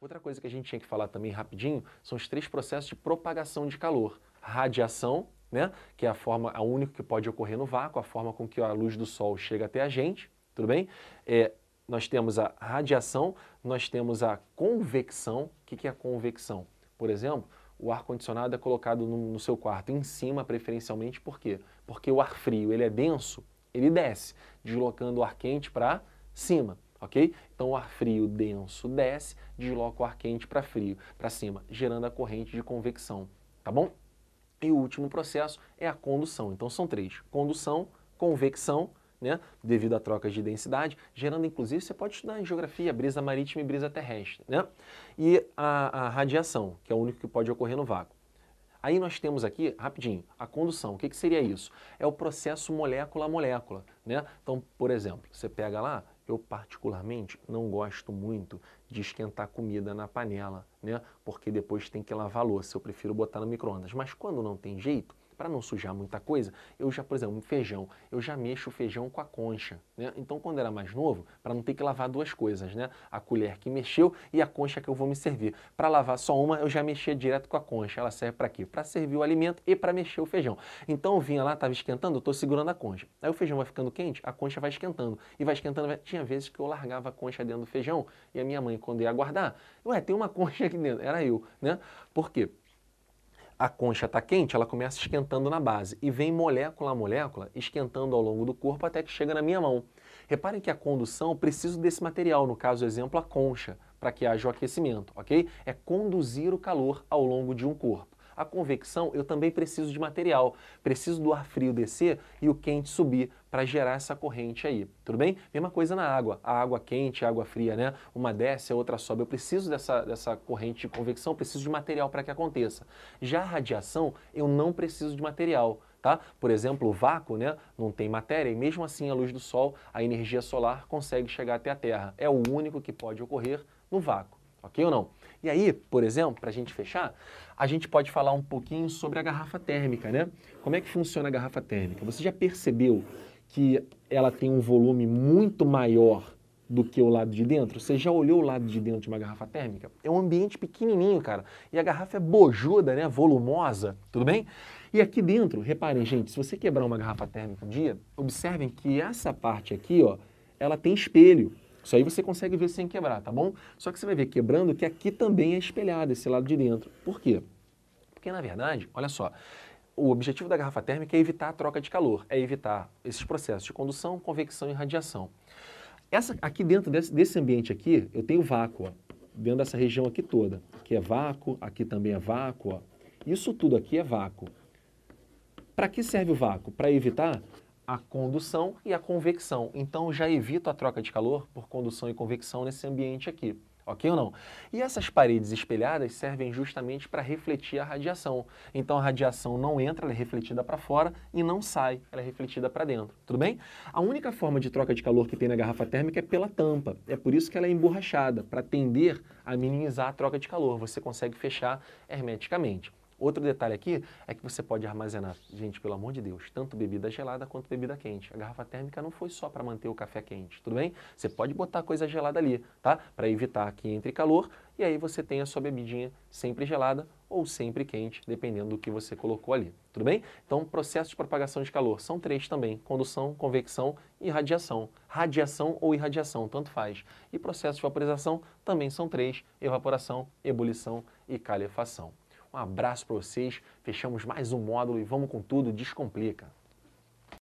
Outra coisa que a gente tinha que falar também rapidinho são os três processos de propagação de calor: radiação, né, que é a forma a única que pode ocorrer no vácuo, a forma com que a luz do sol chega até a gente, tudo bem? É, nós temos a radiação, nós temos a convecção. O que, que é a convecção? Por exemplo, o ar condicionado é colocado no, no seu quarto em cima, preferencialmente, por quê? Porque o ar frio ele é denso, ele desce, deslocando o ar quente para cima ok? Então o ar frio denso desce, desloca o ar quente para frio, para cima, gerando a corrente de convecção, tá bom? E o último processo é a condução. Então são três: condução, convecção, né, devido a trocas de densidade, gerando inclusive você pode estudar em geografia brisa marítima e brisa terrestre, né? E a, a radiação, que é o único que pode ocorrer no vácuo. Aí nós temos aqui, rapidinho, a condução. O que, que seria isso? É o processo molécula a molécula. Né? Então, por exemplo, você pega lá, eu, particularmente, não gosto muito de esquentar comida na panela, né? Porque depois tem que lavar a louça. Eu prefiro botar no micro-ondas. Mas quando não tem jeito, para não sujar muita coisa, eu já, por exemplo, feijão, eu já mexo o feijão com a concha, né? Então, quando era mais novo, para não ter que lavar duas coisas, né? A colher que mexeu e a concha que eu vou me servir. Para lavar só uma, eu já mexia direto com a concha. Ela serve para quê? Para servir o alimento e para mexer o feijão. Então, eu vinha lá, estava esquentando, eu estou segurando a concha. Aí o feijão vai ficando quente, a concha vai esquentando. E vai esquentando, vai... tinha vezes que eu largava a concha dentro do feijão e a minha mãe, quando ia guardar, ué, tem uma concha aqui dentro. Era eu, né? Por quê? a concha está quente, ela começa esquentando na base e vem molécula a molécula esquentando ao longo do corpo até que chega na minha mão. Reparem que a condução, eu preciso desse material, no caso, exemplo, a concha, para que haja o aquecimento, ok? É conduzir o calor ao longo de um corpo a convecção, eu também preciso de material. Preciso do ar frio descer e o quente subir para gerar essa corrente aí, tudo bem? Mesma coisa na água, a água quente, a água fria, né? Uma desce, a outra sobe. Eu preciso dessa, dessa corrente de convecção, preciso de material para que aconteça. Já a radiação, eu não preciso de material. Tá? Por exemplo, o vácuo né, não tem matéria e mesmo assim a luz do Sol, a energia solar consegue chegar até a Terra. É o único que pode ocorrer no vácuo ok ou não? E aí, por exemplo, para a gente fechar, a gente pode falar um pouquinho sobre a garrafa térmica, né? Como é que funciona a garrafa térmica? Você já percebeu que ela tem um volume muito maior do que o lado de dentro? Você já olhou o lado de dentro de uma garrafa térmica? É um ambiente pequenininho, cara. E a garrafa é bojuda, né? Volumosa, tudo bem? E aqui dentro, reparem, gente, se você quebrar uma garrafa térmica um dia, observem que essa parte aqui, ó, ela tem espelho. Isso aí você consegue ver sem quebrar, tá bom? Só que você vai ver quebrando que aqui também é espelhado, esse lado de dentro. Por quê? Porque, na verdade, olha só, o objetivo da garrafa térmica é evitar a troca de calor, é evitar esses processos de condução, convecção e radiação. Essa, aqui dentro desse, desse ambiente aqui, eu tenho vácuo, ó, dentro dessa região aqui toda. Aqui é vácuo, aqui também é vácuo, ó. Isso tudo aqui é vácuo. Para que serve o vácuo? Para evitar a condução e a convecção. Então já evito a troca de calor por condução e convecção nesse ambiente aqui. Ok ou não? E essas paredes espelhadas servem justamente para refletir a radiação. Então a radiação não entra, ela é refletida para fora e não sai, ela é refletida para dentro. Tudo bem? A única forma de troca de calor que tem na garrafa térmica é pela tampa. É por isso que ela é emborrachada, para tender a minimizar a troca de calor. Você consegue fechar hermeticamente. Outro detalhe aqui é que você pode armazenar, gente, pelo amor de Deus, tanto bebida gelada quanto bebida quente. A garrafa térmica não foi só para manter o café quente, tudo bem? Você pode botar coisa gelada ali, tá? Para evitar que entre calor e aí você tem a sua bebidinha sempre gelada ou sempre quente, dependendo do que você colocou ali, tudo bem? Então, processos de propagação de calor são três também: condução, convecção e radiação. Radiação ou irradiação, tanto faz. E processos de vaporização também são três: evaporação, ebulição e calefação. Um abraço para vocês, fechamos mais um módulo e vamos com tudo, descomplica.